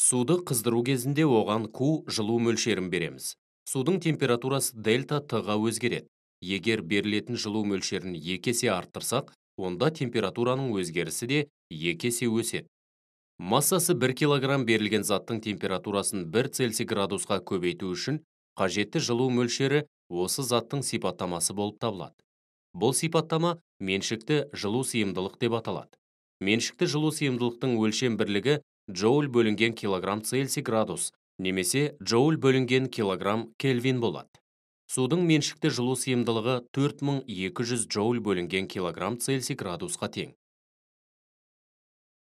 суды қыздыру кезінде оған Q жылу мөлшерін береміз судың температурасы дельта ға өзгереді егер берілетін жылу мөлшерін екесе есе арттырсақ онда температураның өзгерісі де екесе есе өседі массасы 1 кг берілген заттың температурасын 1 цельсий градусқа көбейту үшін қажетті жылу мөлшері осы заттың сипаттамасы болып табылады бұл сипаттама меншікті жылу сыйымдылық деп аталады меншікті жылу сыйымдылықтың өлшем бірлігі джоуль бөлінген килограмм цельсий градус немесе джоуль бөлінген килограмм кельвин болады судың меншікті жылу сыйымдылығы 4200 джоуль бөлінген килограмм цельсий градусқа тең